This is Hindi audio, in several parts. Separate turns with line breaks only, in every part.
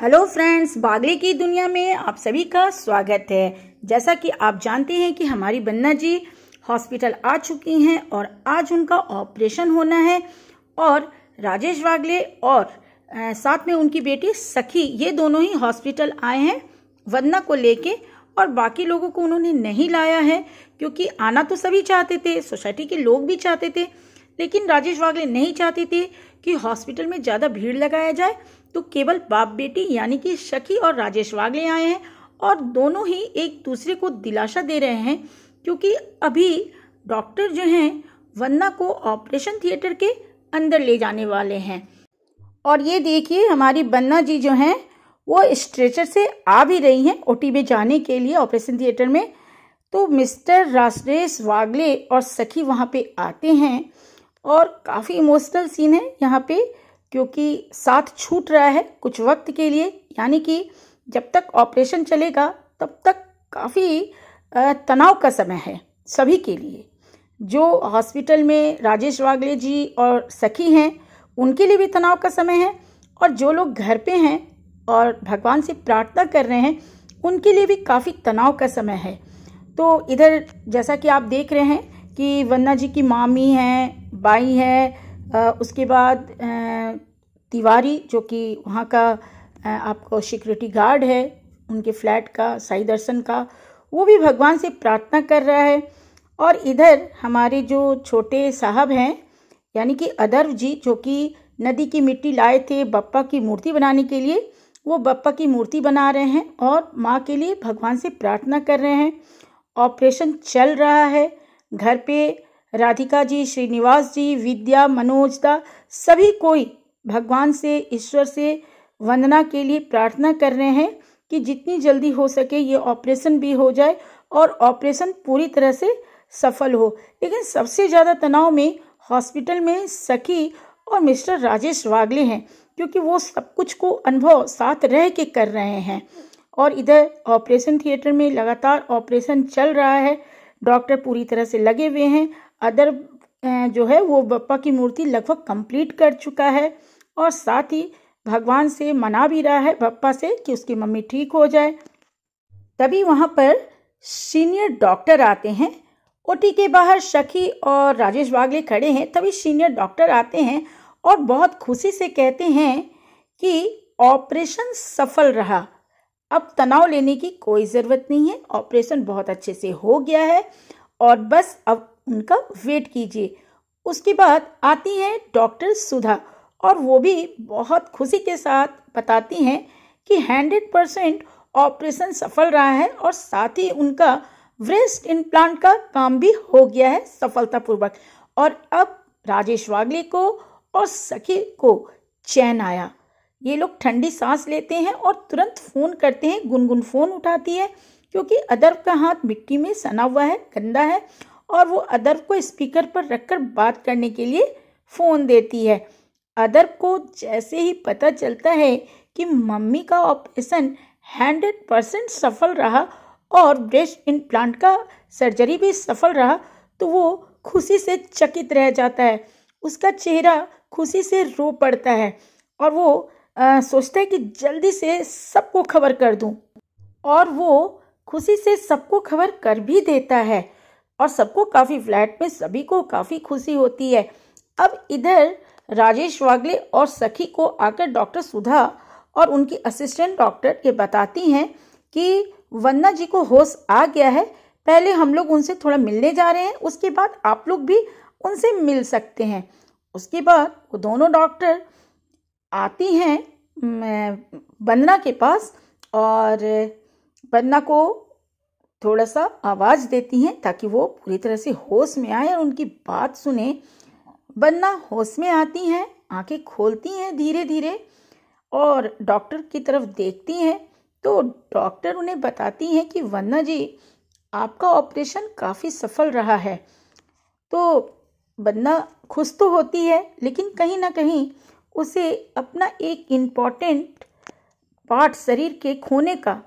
हेलो फ्रेंड्स बागले की दुनिया में आप सभी का स्वागत है जैसा कि आप जानते हैं कि हमारी बन्ना जी हॉस्पिटल आ चुकी हैं और आज उनका ऑपरेशन होना है और राजेश बागले और आ, साथ में उनकी बेटी सखी ये दोनों ही हॉस्पिटल आए हैं वंदना को लेके और बाकी लोगों को उन्होंने नहीं लाया है क्योंकि आना तो सभी चाहते थे सोसाइटी के लोग भी चाहते थे लेकिन राजेश वागले नहीं चाहते थे कि हॉस्पिटल में ज़्यादा भीड़ लगाया जाए तो केवल बाप बेटी यानी कि शकी और राजेश वागले आए हैं और दोनों ही एक दूसरे को दिलासा दे रहे हैं क्योंकि अभी डॉक्टर जो हैं वन्ना को ऑपरेशन थिएटर के अंदर ले जाने वाले हैं और ये देखिए हमारी बन्ना जी जो हैं वो स्ट्रेचर से आ भी रही हैं ओटी में जाने के लिए ऑपरेशन थिएटर में तो मिस्टर राजेश वागले और सखी वहाँ पे आते हैं और काफ़ी इमोशनल सीन है यहाँ पे क्योंकि साथ छूट रहा है कुछ वक्त के लिए यानी कि जब तक ऑपरेशन चलेगा तब तक काफ़ी तनाव का समय है सभी के लिए जो हॉस्पिटल में राजेश वागले जी और सखी हैं उनके लिए भी तनाव का समय है और जो लोग घर पे हैं और भगवान से प्रार्थना कर रहे हैं उनके लिए भी काफ़ी तनाव का समय है तो इधर जैसा कि आप देख रहे हैं कि वन्ना जी की मामी हैं बाई आ, उसके बाद तिवारी जो कि वहाँ का आपको सिक्योरिटी गार्ड है उनके फ्लैट का साई दर्शन का वो भी भगवान से प्रार्थना कर रहा है और इधर हमारे जो छोटे साहब हैं यानी कि अदर्व जी जो कि नदी की मिट्टी लाए थे बप्पा की मूर्ति बनाने के लिए वो बप्पा की मूर्ति बना रहे हैं और माँ के लिए भगवान से प्रार्थना कर रहे हैं ऑपरेशन चल रहा है घर पे राधिका जी श्रीनिवास जी विद्या मनोजता सभी कोई भगवान से ईश्वर से वंदना के लिए प्रार्थना कर रहे हैं कि जितनी जल्दी हो सके ये ऑपरेशन भी हो जाए और ऑपरेशन पूरी तरह से सफल हो लेकिन सबसे ज़्यादा तनाव में हॉस्पिटल में सखी और मिस्टर राजेश वागले हैं क्योंकि वो सब कुछ को अनुभव साथ रह के कर रहे हैं और इधर ऑपरेशन थिएटर में लगातार ऑपरेशन चल रहा है डॉक्टर पूरी तरह से लगे हुए हैं अदर जो है वो बप्पा की मूर्ति लगभग कंप्लीट कर चुका है और साथ ही भगवान से मना भी रहा है बप्पा से कि उसकी मम्मी ठीक हो जाए तभी वहाँ पर सीनियर डॉक्टर आते हैं ओटी के बाहर शखी और राजेश बागले खड़े हैं तभी सीनियर डॉक्टर आते हैं और बहुत खुशी से कहते हैं कि ऑपरेशन सफल रहा अब तनाव लेने की कोई ज़रूरत नहीं है ऑपरेशन बहुत अच्छे से हो गया है और बस अब उनका वेट कीजिए उसके बाद आती हैं डॉक्टर सुधा और वो भी बहुत खुशी के साथ बताती हैं कि हंड्रेड परसेंट ऑपरेशन सफल रहा है और साथ ही उनका ब्रेस्ट इम्प्लांट का काम भी हो गया है सफलतापूर्वक और अब राजेश वागले को और सखी को चैन आया ये लोग ठंडी सांस लेते हैं और तुरंत फ़ोन करते हैं गुनगुन फ़ोन उठाती है क्योंकि अदर का हाथ मिट्टी में सना हुआ है गंदा है और वो अदर्व को स्पीकर पर रखकर बात करने के लिए फ़ोन देती है अदर्व को जैसे ही पता चलता है कि मम्मी का ऑपरेशन हंड्रेड परसेंट सफल रहा और ब्रेस्ट इम्प्लांट का सर्जरी भी सफल रहा तो वो खुशी से चकित रह जाता है उसका चेहरा खुशी से रो पड़ता है और वो सोचता है कि जल्दी से सबको खबर कर दूं और वो खुशी से सबको खबर कर भी देता है और सबको काफ़ी फ्लैट में सभी को काफ़ी खुशी होती है अब इधर राजेश वागले और सखी को आकर डॉक्टर सुधा और उनकी असिस्टेंट डॉक्टर ये बताती हैं कि वन्ना जी को होश आ गया है पहले हम लोग उनसे थोड़ा मिलने जा रहे हैं उसके बाद आप लोग भी उनसे मिल सकते हैं उसके बाद वो दोनों डॉक्टर आती हैं वंदना के पास और वंदना को थोड़ा सा आवाज़ देती हैं ताकि वो पूरी तरह से होश में आए और उनकी बात सुने बन्ना होश में आती हैं आंखें खोलती हैं धीरे धीरे और डॉक्टर की तरफ देखती हैं तो डॉक्टर उन्हें बताती हैं कि वन्ना जी आपका ऑपरेशन काफ़ी सफल रहा है तो बन्ना खुश तो होती है लेकिन कहीं ना कहीं उसे अपना एक इम्पॉर्टेंट पार्ट शरीर के खोने का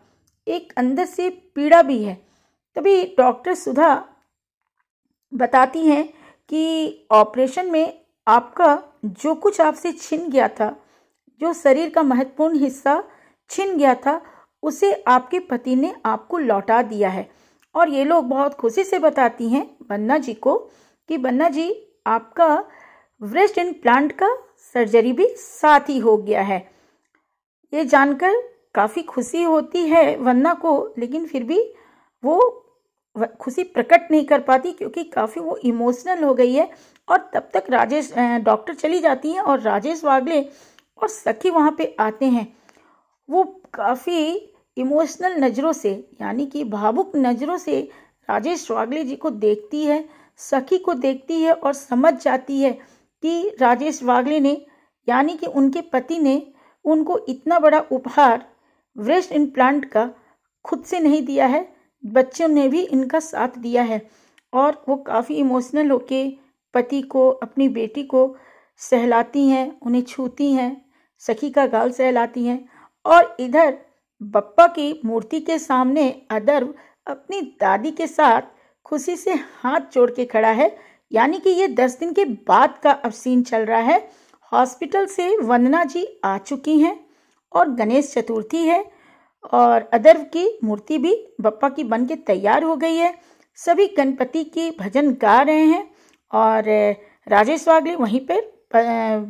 एक अंदर से पीड़ा भी है तभी डॉक्टर सुधा बताती हैं कि ऑपरेशन में आपका जो कुछ आपसे छिन गया था जो शरीर का महत्वपूर्ण हिस्सा छिन गया था उसे आपके पति ने आपको लौटा दिया है और ये लोग बहुत खुशी से बताती हैं बन्ना जी को कि बन्ना जी आपका ब्रेस्ट इम्प्लांट का सर्जरी भी साथ ही हो गया है ये जानकर काफ़ी खुशी होती है वन्ना को लेकिन फिर भी वो खुशी प्रकट नहीं कर पाती क्योंकि काफ़ी वो इमोशनल हो गई है और तब तक राजेश डॉक्टर चली जाती हैं और राजेश वागले और सखी वहाँ पे आते हैं वो काफ़ी इमोशनल नज़रों से यानी कि भावुक नज़रों से राजेश वागले जी को देखती है सखी को देखती है और समझ जाती है कि राजेश वागले ने यानी कि उनके पति ने उनको इतना बड़ा उपहार ब्रेस्ट इम्प्लांट का खुद से नहीं दिया है बच्चों ने भी इनका साथ दिया है और वो काफ़ी इमोशनल होके पति को अपनी बेटी को सहलाती हैं उन्हें छूती हैं सखी का गाल सहलाती हैं और इधर बप्पा की मूर्ति के सामने अदर्व अपनी दादी के साथ खुशी से हाथ जोड़ के खड़ा है यानी कि ये दस दिन के बाद का अब सीन चल रहा है हॉस्पिटल से वंदना जी आ चुकी हैं और गणेश चतुर्थी है और अदर्व की मूर्ति भी बप्पा की बन के तैयार हो गई है सभी गणपति की भजन गा रहे हैं और राजेश वागले वहीं पर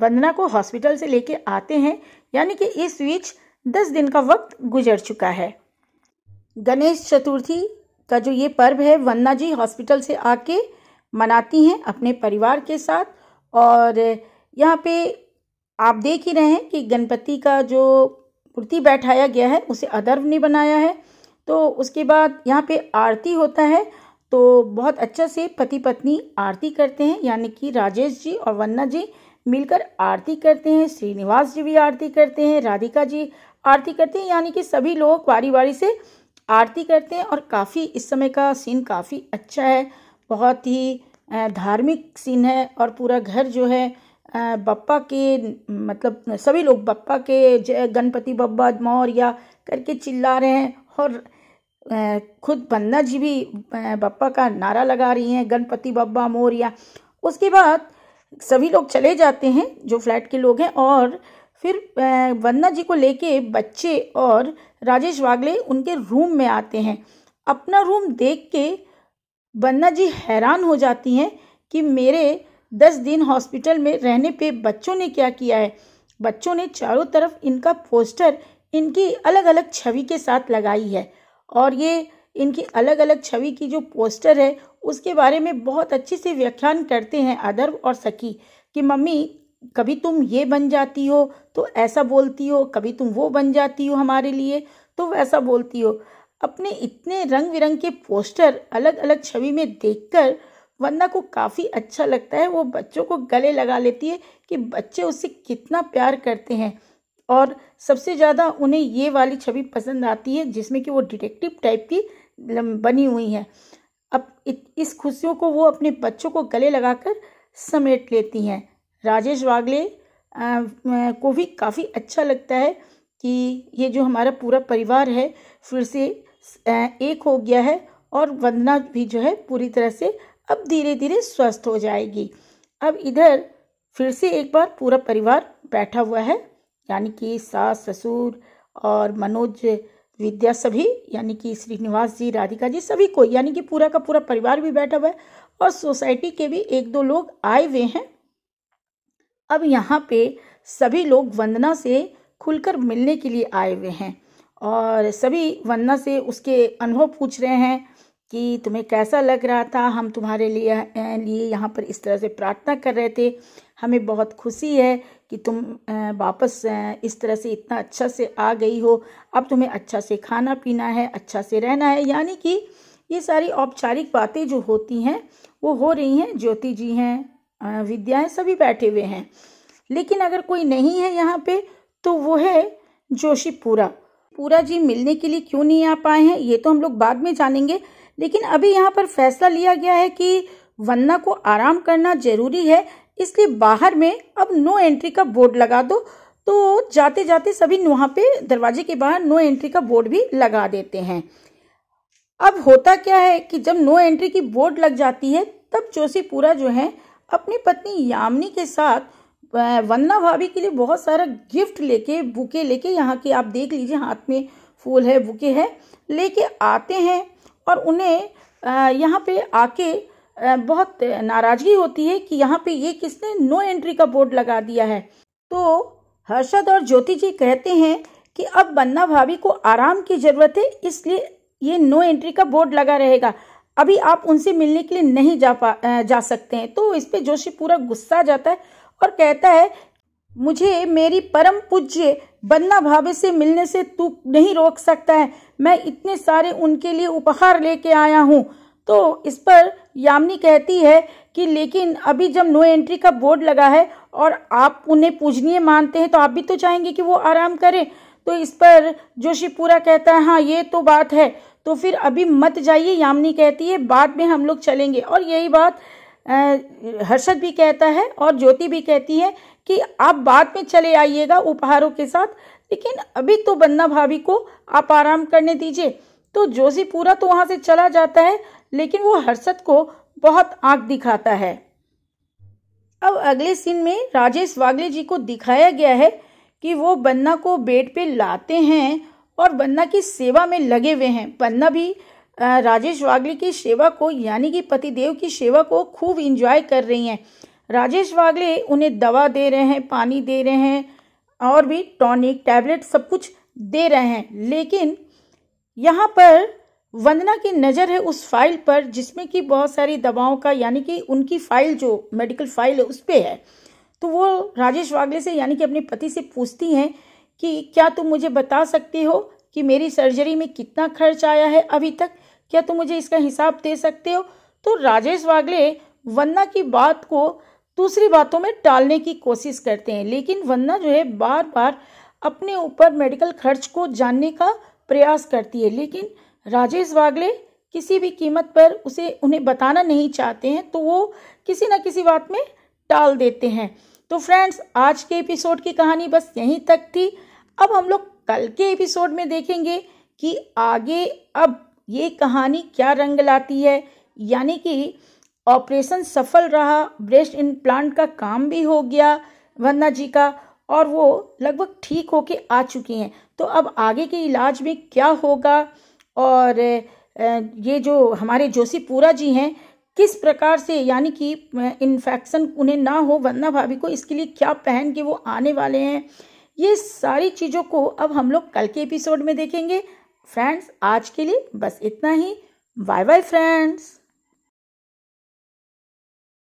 वंदना को हॉस्पिटल से लेके आते हैं यानी कि इस बीच दस दिन का वक्त गुजर चुका है गणेश चतुर्थी का जो ये पर्व है वंदना जी हॉस्पिटल से आके मनाती हैं अपने परिवार के साथ और यहाँ पे आप देख ही रहे हैं कि गणपति का जो कुर्ती बैठाया गया है उसे अदर्व ने बनाया है तो उसके बाद यहाँ पे आरती होता है तो बहुत अच्छा से पति पत्नी आरती करते हैं यानी कि राजेश जी और वन्ना जी मिलकर आरती करते हैं श्रीनिवास जी भी आरती करते हैं राधिका जी आरती करते हैं यानी कि सभी लोग वारी वारी से आरती करते हैं और काफ़ी इस समय का सीन काफ़ी अच्छा है बहुत ही धार्मिक सीन है और पूरा घर जो है बप्पा के मतलब सभी लोग बप्पा के जय गणपति बप्पा मौर्या करके चिल्ला रहे हैं और खुद बंदा जी भी बप्पा का नारा लगा रही हैं गणपति बप्पा मौर्या उसके बाद सभी लोग चले जाते हैं जो फ्लैट के लोग हैं और फिर वंदना जी को लेके बच्चे और राजेश वागले उनके रूम में आते हैं अपना रूम देख के वंदना जी हैरान हो जाती हैं कि मेरे दस दिन हॉस्पिटल में रहने पे बच्चों ने क्या किया है बच्चों ने चारों तरफ इनका पोस्टर इनकी अलग अलग छवि के साथ लगाई है और ये इनकी अलग अलग छवि की जो पोस्टर है उसके बारे में बहुत अच्छे से व्याख्यान करते हैं अदर्व और सखी कि मम्मी कभी तुम ये बन जाती हो तो ऐसा बोलती हो कभी तुम वो बन जाती हो हमारे लिए तो वैसा बोलती हो अपने इतने रंग बिरंग के पोस्टर अलग अलग छवि में देखकर वंदना को काफ़ी अच्छा लगता है वो बच्चों को गले लगा लेती है कि बच्चे उससे कितना प्यार करते हैं और सबसे ज़्यादा उन्हें ये वाली छवि पसंद आती है जिसमें कि वो डिटेक्टिव टाइप की बनी हुई है अब इस खुशियों को वो अपने बच्चों को गले लगाकर समेट लेती हैं राजेश वागले को भी काफ़ी अच्छा लगता है कि ये जो हमारा पूरा परिवार है फिर से एक हो गया है और वंदना भी जो है पूरी तरह से अब धीरे धीरे स्वस्थ हो जाएगी अब इधर फिर से एक बार पूरा परिवार बैठा हुआ है यानी कि सास ससुर और मनोज विद्या सभी यानी कि श्रीनिवास जी राधिका जी सभी को यानी कि पूरा का पूरा परिवार भी बैठा हुआ है और सोसाइटी के भी एक दो लोग आए हुए हैं अब यहाँ पे सभी लोग वंदना से खुलकर मिलने के लिए आए हुए हैं और सभी वंदना से उसके अनुभव पूछ रहे हैं कि तुम्हें कैसा लग रहा था हम तुम्हारे लिए लिए यहाँ पर इस तरह से प्रार्थना कर रहे थे हमें बहुत खुशी है कि तुम वापस इस तरह से इतना अच्छा से आ गई हो अब तुम्हें अच्छा से खाना पीना है अच्छा से रहना है यानी कि ये सारी औपचारिक बातें जो होती हैं वो हो रही हैं ज्योति जी हैं विद्या हैं सभी बैठे हुए हैं लेकिन अगर कोई नहीं है यहाँ पे तो वो है जोशीपुरा पूरा जी मिलने के लिए क्यों नहीं आ पाए हैं ये तो हम लोग बाद में जानेंगे लेकिन अभी यहाँ पर फैसला लिया गया है कि वन्ना को आराम करना जरूरी है इसलिए बाहर में अब नो एंट्री का बोर्ड लगा दो तो जाते जाते सभी वहाँ पे दरवाजे के बाहर नो एंट्री का बोर्ड भी लगा देते हैं अब होता क्या है कि जब नो एंट्री की बोर्ड लग जाती है तब जोशीपुरा जो है अपनी पत्नी यामिनी के साथ वन्ना भाभी के लिए बहुत सारा गिफ्ट लेके बुके लेके यहाँ के आप देख लीजिए हाथ में फूल है बुके है लेके आते हैं और उन्हें यहाँ पे आके बहुत नाराजगी होती है कि यहाँ पे ये किसने नो एंट्री का बोर्ड लगा दिया है तो हर्षद और ज्योति जी कहते हैं कि अब बन्ना भाभी को आराम की ज़रूरत है इसलिए ये नो एंट्री का बोर्ड लगा रहेगा अभी आप उनसे मिलने के लिए नहीं जा पा जा सकते हैं तो इस पर जोशी पूरा गुस्सा जाता है और कहता है मुझे मेरी परम पूज्य बन्ना भाभी से मिलने से तू नहीं रोक सकता है मैं इतने सारे उनके लिए उपहार लेके आया हूँ तो इस पर यामिनी कहती है कि लेकिन अभी जब नो एंट्री का बोर्ड लगा है और आप उन्हें पूजनीय मानते हैं तो आप भी तो चाहेंगे कि वो आराम करें तो इस पर जोशी पूरा कहता है हाँ ये तो बात है तो फिर अभी मत जाइए यामिनी कहती है बाद में हम लोग चलेंगे और यही बात हर्षद भी कहता है और ज्योति भी कहती है कि आप बाद में चले आइएगा उपहारों के साथ लेकिन अभी तो बन्ना भाभी को आप आराम करने दीजिए तो जोशी पूरा तो वहाँ से चला जाता है लेकिन वो हर्षद को बहुत आंख दिखाता है अब अगले सीन में राजेश वागले जी को दिखाया गया है कि वो बन्ना को बेड पे लाते हैं और बन्ना की सेवा में लगे हुए हैं बन्ना भी राजेश वागले की सेवा को यानी कि पतिदेव की सेवा को खूब इंजॉय कर रही हैं राजेश वागले उन्हें दवा दे रहे हैं पानी दे रहे हैं और भी टॉनिक टैबलेट सब कुछ दे रहे हैं लेकिन यहाँ पर वंदना की नज़र है उस फाइल पर जिसमें कि बहुत सारी दवाओं का यानी कि उनकी फ़ाइल जो मेडिकल फाइल है उस पर है तो वो राजेश वागले से यानी कि अपने पति से पूछती हैं कि क्या तुम मुझे बता सकते हो कि मेरी सर्जरी में कितना खर्च आया है अभी तक क्या तुम मुझे इसका हिसाब दे सकते हो तो राजेश वागले वन्ना की बात को दूसरी बातों में टालने की कोशिश करते हैं लेकिन वन्ना जो है बार बार अपने ऊपर मेडिकल खर्च को जानने का प्रयास करती है लेकिन राजेश वागले किसी भी कीमत पर उसे उन्हें बताना नहीं चाहते हैं तो वो किसी न किसी बात में टाल देते हैं तो फ्रेंड्स आज के एपिसोड की कहानी बस यहीं तक थी अब हम लोग कल के एपिसोड में देखेंगे कि आगे अब ये कहानी क्या रंग लाती है यानी कि ऑपरेशन सफल रहा ब्रेस्ट इम्प्लांट का काम भी हो गया वंदना जी का और वो लगभग ठीक होके आ चुकी हैं तो अब आगे के इलाज में क्या होगा और ये जो हमारे जोशीपुरा जी हैं किस प्रकार से यानी कि इन्फेक्शन उन्हें ना हो वंदना भाभी को इसके लिए क्या पहन के वो आने वाले हैं ये सारी चीज़ों को अब हम लोग कल के एपिसोड में देखेंगे फ्रेंड्स आज के लिए बस इतना ही बाय बाय फ्रेंड्स